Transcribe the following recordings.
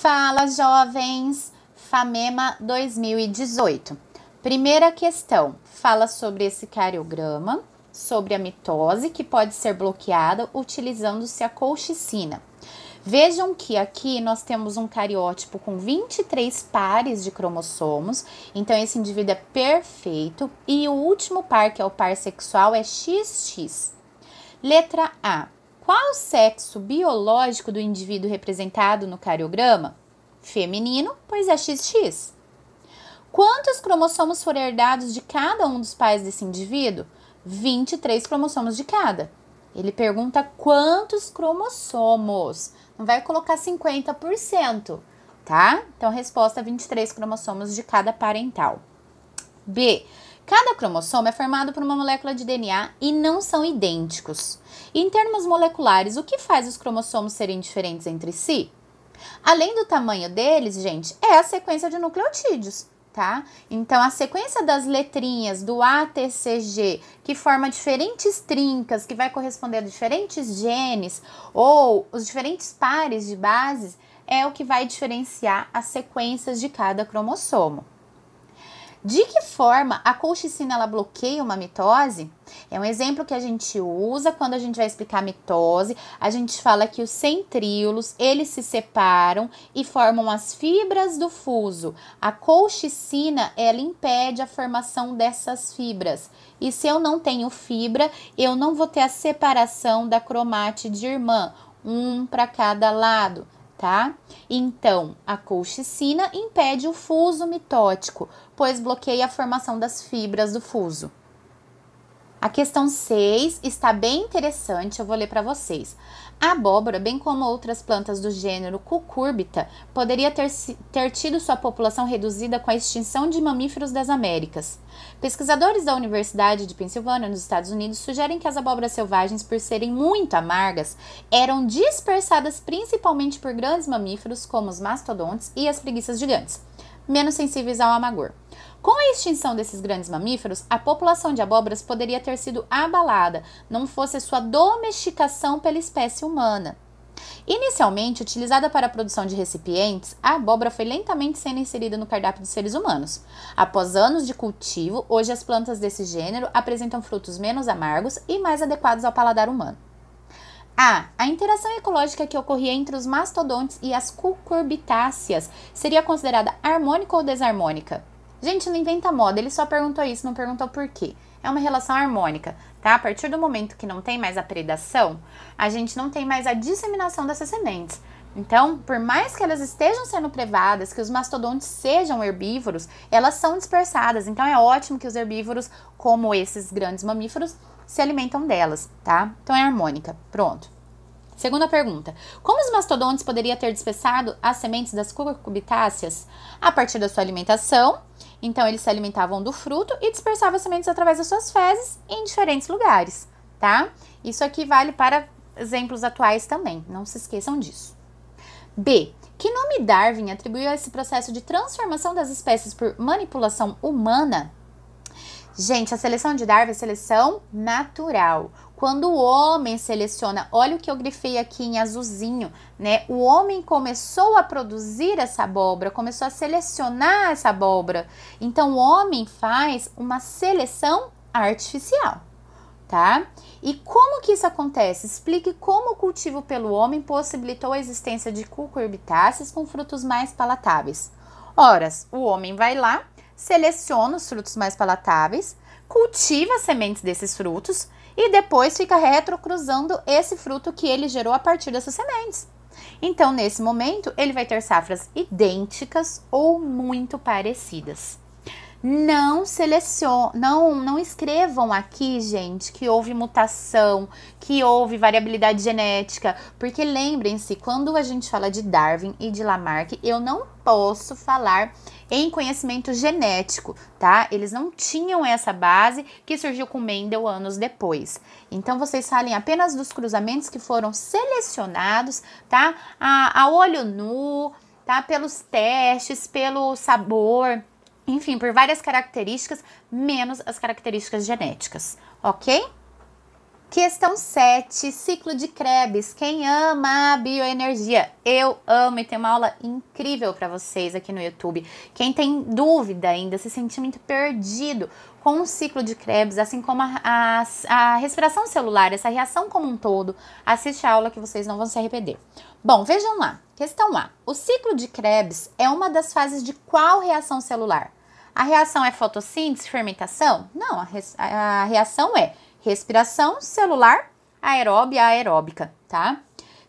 Fala, jovens! FAMEMA 2018. Primeira questão fala sobre esse cariograma, sobre a mitose que pode ser bloqueada utilizando-se a colchicina. Vejam que aqui nós temos um cariótipo com 23 pares de cromossomos, então esse indivíduo é perfeito e o último par, que é o par sexual, é XX. Letra A. Qual o sexo biológico do indivíduo representado no cariograma? Feminino, pois é XX. Quantos cromossomos foram herdados de cada um dos pais desse indivíduo? 23 cromossomos de cada. Ele pergunta quantos cromossomos. Não vai colocar 50%, tá? Então, resposta: 23 cromossomos de cada parental. B. Cada cromossomo é formado por uma molécula de DNA e não são idênticos. Em termos moleculares, o que faz os cromossomos serem diferentes entre si? Além do tamanho deles, gente, é a sequência de nucleotídeos, tá? Então, a sequência das letrinhas do ATCG, que forma diferentes trincas, que vai corresponder a diferentes genes ou os diferentes pares de bases, é o que vai diferenciar as sequências de cada cromossomo. De que forma a colchicina ela bloqueia uma mitose? É um exemplo que a gente usa quando a gente vai explicar a mitose. A gente fala que os centríolos, eles se separam e formam as fibras do fuso. A colchicina, ela impede a formação dessas fibras. E se eu não tenho fibra, eu não vou ter a separação da cromátide irmã, um para cada lado tá? Então, a colchicina impede o fuso mitótico, pois bloqueia a formação das fibras do fuso. A questão 6 está bem interessante, eu vou ler para vocês. A abóbora, bem como outras plantas do gênero cucúrbita, poderia ter, ter tido sua população reduzida com a extinção de mamíferos das Américas. Pesquisadores da Universidade de Pensilvânia, nos Estados Unidos, sugerem que as abóboras selvagens, por serem muito amargas, eram dispersadas principalmente por grandes mamíferos como os mastodontes e as preguiças gigantes menos sensíveis ao amargor. Com a extinção desses grandes mamíferos, a população de abóboras poderia ter sido abalada, não fosse sua domesticação pela espécie humana. Inicialmente utilizada para a produção de recipientes, a abóbora foi lentamente sendo inserida no cardápio dos seres humanos. Após anos de cultivo, hoje as plantas desse gênero apresentam frutos menos amargos e mais adequados ao paladar humano. A. Ah, a interação ecológica que ocorria entre os mastodontes e as cucurbitáceas seria considerada harmônica ou desarmônica? Gente, não inventa moda, ele só perguntou isso, não perguntou por quê. É uma relação harmônica, tá? A partir do momento que não tem mais a predação, a gente não tem mais a disseminação dessas sementes. Então, por mais que elas estejam sendo privadas, que os mastodontes sejam herbívoros, elas são dispersadas. Então, é ótimo que os herbívoros, como esses grandes mamíferos, se alimentam delas, tá? Então é harmônica. Pronto. Segunda pergunta: Como os mastodontes poderiam ter dispersado as sementes das cucurbitáceas a partir da sua alimentação? Então eles se alimentavam do fruto e dispersavam as sementes através das suas fezes em diferentes lugares, tá? Isso aqui vale para exemplos atuais também, não se esqueçam disso. B. Que nome Darwin atribuiu a esse processo de transformação das espécies por manipulação humana Gente, a seleção de Darwin é seleção natural. Quando o homem seleciona, olha o que eu grifei aqui em azulzinho, né? O homem começou a produzir essa abóbora, começou a selecionar essa abóbora. Então, o homem faz uma seleção artificial, tá? E como que isso acontece? Explique como o cultivo pelo homem possibilitou a existência de cucurbitáceas com frutos mais palatáveis. Ora, o homem vai lá, seleciona os frutos mais palatáveis, cultiva as sementes desses frutos e depois fica retrocruzando esse fruto que ele gerou a partir dessas sementes. Então, nesse momento, ele vai ter safras idênticas ou muito parecidas. Não selecionam, não, não escrevam aqui, gente, que houve mutação, que houve variabilidade genética, porque lembrem-se, quando a gente fala de Darwin e de Lamarck, eu não posso falar em conhecimento genético, tá? Eles não tinham essa base que surgiu com Mendel anos depois. Então vocês falem apenas dos cruzamentos que foram selecionados, tá? A, a olho nu, tá? Pelos testes, pelo sabor enfim, por várias características, menos as características genéticas, ok? Questão 7, ciclo de Krebs. Quem ama a bioenergia? Eu amo e tem uma aula incrível para vocês aqui no YouTube. Quem tem dúvida ainda, se sente muito perdido com o ciclo de Krebs, assim como a, a, a respiração celular, essa reação como um todo, assiste a aula que vocês não vão se arrepender. Bom, vejam lá. Questão A. O ciclo de Krebs é uma das fases de qual reação celular? A reação é fotossíntese, fermentação? Não, a, re a reação é respiração celular aeróbia aeróbica, tá?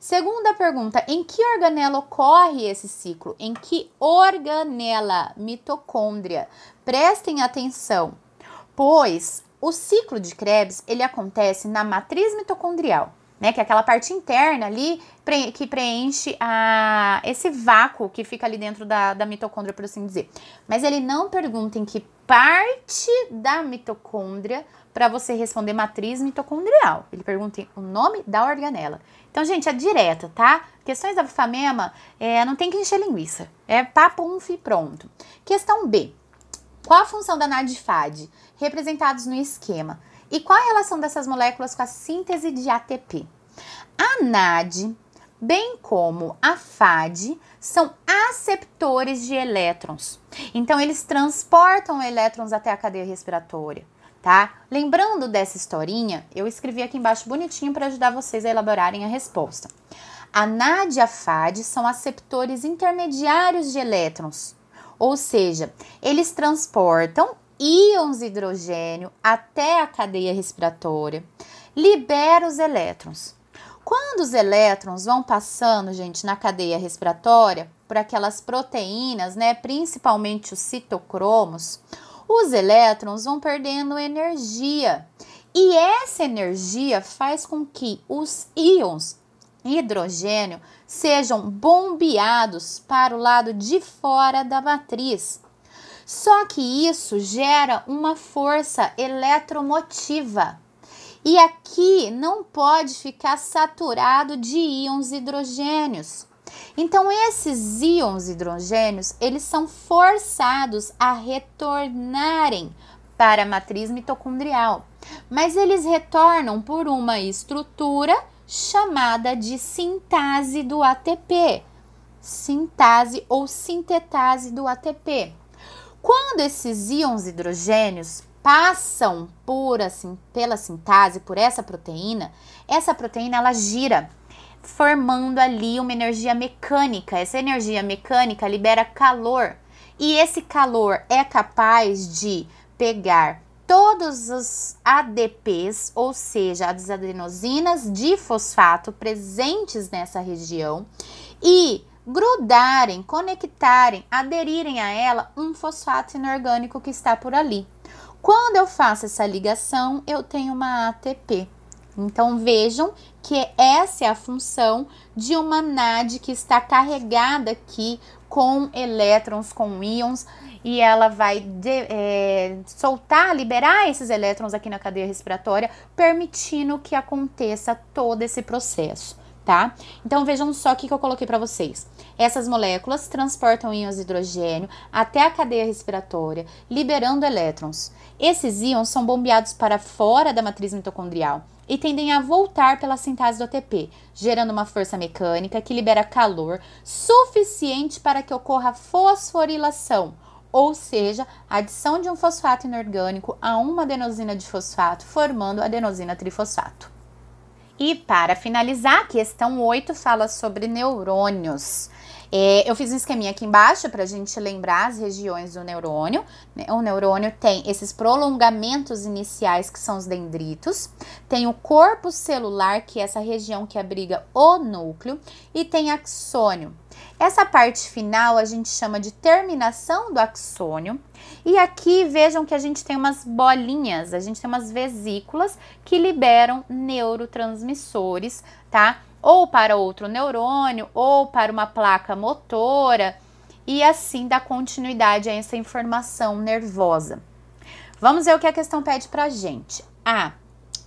Segunda pergunta, em que organela ocorre esse ciclo? Em que organela? Mitocôndria. Prestem atenção, pois o ciclo de Krebs, ele acontece na matriz mitocondrial né? Que é aquela parte interna ali que preenche a, esse vácuo que fica ali dentro da, da mitocôndria, por assim dizer. Mas ele não pergunta em que parte da mitocôndria para você responder matriz mitocondrial. Ele pergunta o nome da organela. Então, gente, é direta, tá? Questões da FAMEMA, é, não tem que encher linguiça. É papo um e pronto. Questão B. Qual a função da NADFAD? Representados no esquema. E qual a relação dessas moléculas com a síntese de ATP? A NAD, bem como a FAD, são aceptores de elétrons. Então, eles transportam elétrons até a cadeia respiratória. Tá? Lembrando dessa historinha, eu escrevi aqui embaixo bonitinho para ajudar vocês a elaborarem a resposta. A NAD e a FAD são aceptores intermediários de elétrons, ou seja, eles transportam íons de hidrogênio até a cadeia respiratória, libera os elétrons. Quando os elétrons vão passando, gente, na cadeia respiratória, por aquelas proteínas, né, principalmente os citocromos, os elétrons vão perdendo energia. E essa energia faz com que os íons hidrogênio sejam bombeados para o lado de fora da matriz. Só que isso gera uma força eletromotiva. E aqui não pode ficar saturado de íons hidrogênios. Então esses íons hidrogênios, eles são forçados a retornarem para a matriz mitocondrial, mas eles retornam por uma estrutura chamada de sintase do ATP. Sintase ou sintetase do ATP. Quando esses íons hidrogênios passam por assim pela sintase, por essa proteína, essa proteína ela gira, formando ali uma energia mecânica. Essa energia mecânica libera calor e esse calor é capaz de pegar todos os ADPs, ou seja, as adenosinas de fosfato presentes nessa região e grudarem, conectarem, aderirem a ela um fosfato inorgânico que está por ali. Quando eu faço essa ligação, eu tenho uma ATP. Então vejam que essa é a função de uma NAD que está carregada aqui com elétrons, com íons, e ela vai de, é, soltar, liberar esses elétrons aqui na cadeia respiratória, permitindo que aconteça todo esse processo tá? Então vejam só o que, que eu coloquei para vocês. Essas moléculas transportam íons de hidrogênio até a cadeia respiratória, liberando elétrons. Esses íons são bombeados para fora da matriz mitocondrial e tendem a voltar pela sintase do ATP, gerando uma força mecânica que libera calor suficiente para que ocorra fosforilação, ou seja, a adição de um fosfato inorgânico a uma adenosina de fosfato, formando adenosina trifosfato. E para finalizar, a questão 8 fala sobre neurônios. É, eu fiz um esqueminha aqui embaixo para a gente lembrar as regiões do neurônio. Né? O neurônio tem esses prolongamentos iniciais, que são os dendritos, tem o corpo celular, que é essa região que abriga o núcleo, e tem axônio, essa parte final a gente chama de terminação do axônio. E aqui vejam que a gente tem umas bolinhas, a gente tem umas vesículas que liberam neurotransmissores, tá? Ou para outro neurônio, ou para uma placa motora, e assim dá continuidade a essa informação nervosa. Vamos ver o que a questão pede a gente. A. Ah,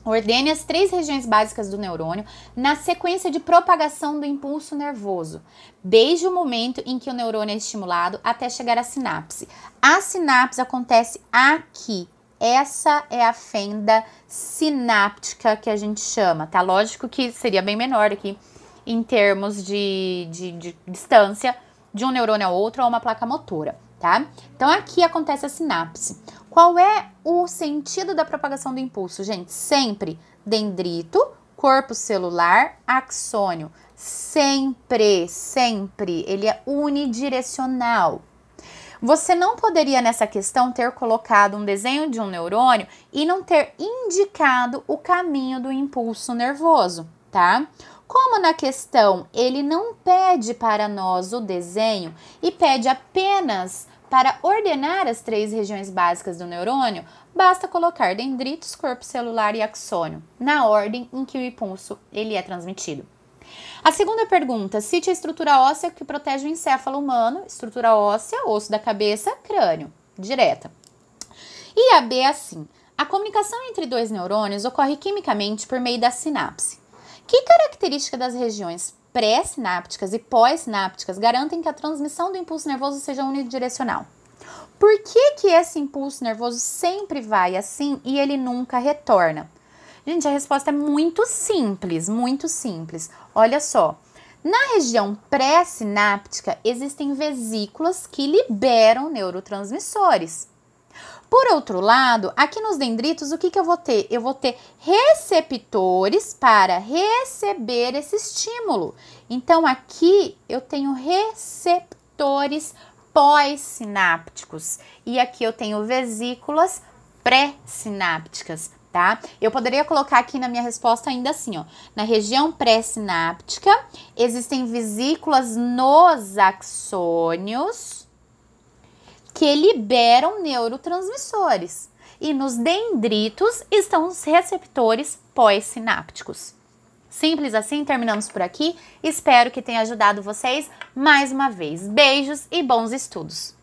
Ordene as três regiões básicas do neurônio na sequência de propagação do impulso nervoso, desde o momento em que o neurônio é estimulado até chegar à sinapse. A sinapse acontece aqui. Essa é a fenda sináptica que a gente chama, tá? Lógico que seria bem menor aqui em termos de, de, de distância de um neurônio ao outro ou uma placa motora tá? Então aqui acontece a sinapse. Qual é o sentido da propagação do impulso, gente? Sempre dendrito, corpo celular, axônio. Sempre, sempre. Ele é unidirecional. Você não poderia nessa questão ter colocado um desenho de um neurônio e não ter indicado o caminho do impulso nervoso, tá? Como na questão ele não pede para nós o desenho e pede apenas para ordenar as três regiões básicas do neurônio, basta colocar dendritos, corpo celular e axônio, na ordem em que o impulso ele é transmitido. A segunda pergunta, cite a estrutura óssea que protege o encéfalo humano, estrutura óssea, osso da cabeça, crânio, direta. E a B é assim, a comunicação entre dois neurônios ocorre quimicamente por meio da sinapse. Que característica das regiões pré-sinápticas e pós-sinápticas garantem que a transmissão do impulso nervoso seja unidirecional. Por que, que esse impulso nervoso sempre vai assim e ele nunca retorna? Gente, a resposta é muito simples, muito simples. Olha só, na região pré-sináptica existem vesículas que liberam neurotransmissores. Por outro lado, aqui nos dendritos, o que, que eu vou ter? Eu vou ter receptores para receber esse estímulo. Então, aqui eu tenho receptores pós-sinápticos e aqui eu tenho vesículas pré-sinápticas, tá? Eu poderia colocar aqui na minha resposta ainda assim, ó. Na região pré-sináptica existem vesículas nos axônios que liberam neurotransmissores. E nos dendritos estão os receptores pós-sinápticos. Simples assim, terminamos por aqui. Espero que tenha ajudado vocês mais uma vez. Beijos e bons estudos!